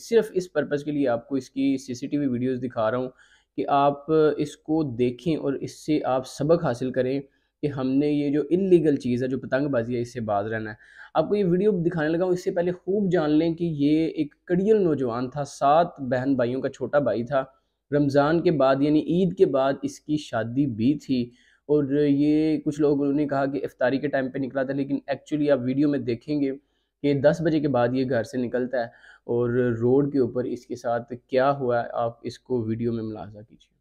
सिर्फ इस पर्पज़ के लिए आपको इसकी सीसीटीवी वीडियोस दिखा रहा हूँ कि आप इसको देखें और इससे आप सबक हासिल करें कि हमने ये जो इलीगल चीज़ है जो पतंगबाजी है इससे बाज रहना है आपको ये वीडियो दिखाने लगा हूँ इससे पहले खूब जान लें कि ये एक कड़ियल नौजवान था सात बहन भाइयों का छोटा भाई था रमज़ान के बाद यानी ईद के बाद इसकी शादी भी थी और ये कुछ लोगों ने कहा कि इफ्तारी के टाइम पे निकला था लेकिन एक्चुअली आप वीडियो में देखेंगे कि दस बजे के बाद ये घर से निकलता है और रोड के ऊपर इसके साथ क्या हुआ आप इसको वीडियो में मुलाजा कीजिए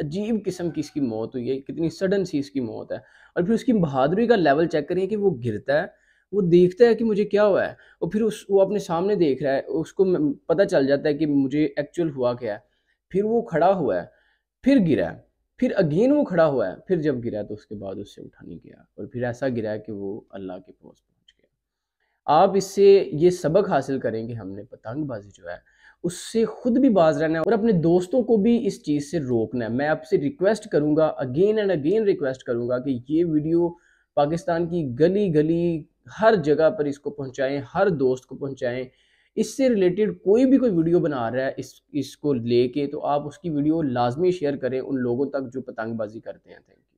अजीब किस्म की इसकी मौत हुई है कितनी सडन सी इसकी मौत है और फिर उसकी बहादुरी का लेवल चेक करिए कि वो गिरता है वो देखता है कि मुझे क्या हुआ है और फिर उस वो अपने सामने देख रहा है उसको पता चल जाता है कि मुझे एक्चुअल हुआ क्या है फिर वो खड़ा हुआ है फिर गिरा है फिर अगेन वो खड़ा हुआ है फिर जब गिरा तो उसके बाद उससे उठा नहीं गया और फिर ऐसा गिरा है कि वो अल्लाह के पास पहुंच गया आप इससे ये सबक हासिल करें कि हमने पतंगबाजी जो है उससे खुद भी बाज रहना है और अपने दोस्तों को भी इस चीज़ से रोकना है मैं आपसे रिक्वेस्ट करूँगा अगेन एंड अगेन रिक्वेस्ट करूँगा कि ये वीडियो पाकिस्तान की गली गली हर जगह पर इसको पहुँचाएँ हर दोस्त को पहुँचाएँ इससे रिलेटेड कोई भी कोई वीडियो बना रहा है इस इसको लेके तो आप उसकी वीडियो लाजमी शेयर करें उन लोगों तक जो पतंगबाजी करते हैं थैंक यू